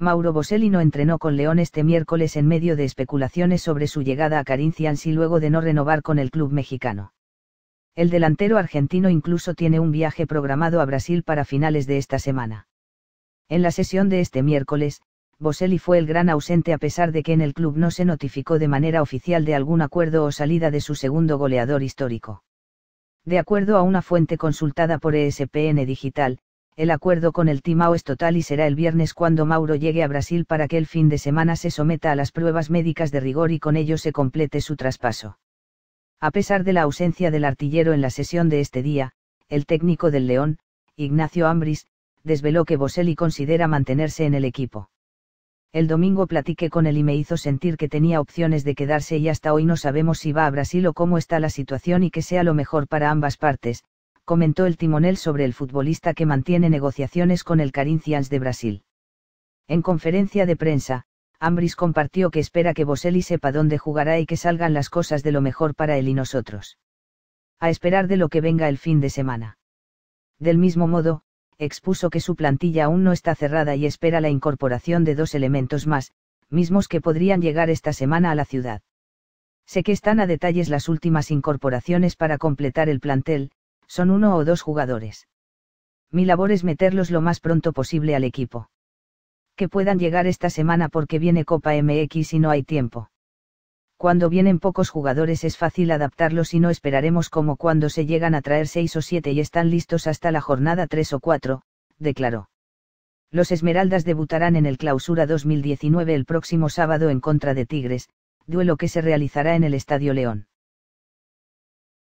Mauro Boselli no entrenó con León este miércoles en medio de especulaciones sobre su llegada a Carinthians y luego de no renovar con el club mexicano. El delantero argentino incluso tiene un viaje programado a Brasil para finales de esta semana. En la sesión de este miércoles, Boselli fue el gran ausente a pesar de que en el club no se notificó de manera oficial de algún acuerdo o salida de su segundo goleador histórico. De acuerdo a una fuente consultada por ESPN Digital, el acuerdo con el Timao es total y será el viernes cuando Mauro llegue a Brasil para que el fin de semana se someta a las pruebas médicas de rigor y con ello se complete su traspaso. A pesar de la ausencia del artillero en la sesión de este día, el técnico del León, Ignacio Ambris, desveló que Boselli considera mantenerse en el equipo. El domingo platiqué con él y me hizo sentir que tenía opciones de quedarse y hasta hoy no sabemos si va a Brasil o cómo está la situación y que sea lo mejor para ambas partes, comentó el timonel sobre el futbolista que mantiene negociaciones con el Carinthians de Brasil. En conferencia de prensa, Ambris compartió que espera que Boselli sepa dónde jugará y que salgan las cosas de lo mejor para él y nosotros. A esperar de lo que venga el fin de semana. Del mismo modo, expuso que su plantilla aún no está cerrada y espera la incorporación de dos elementos más, mismos que podrían llegar esta semana a la ciudad. Sé que están a detalles las últimas incorporaciones para completar el plantel, son uno o dos jugadores. Mi labor es meterlos lo más pronto posible al equipo. Que puedan llegar esta semana porque viene Copa MX y no hay tiempo. Cuando vienen pocos jugadores es fácil adaptarlos y no esperaremos como cuando se llegan a traer seis o siete y están listos hasta la jornada tres o cuatro, declaró. Los Esmeraldas debutarán en el Clausura 2019 el próximo sábado en contra de Tigres, duelo que se realizará en el Estadio León.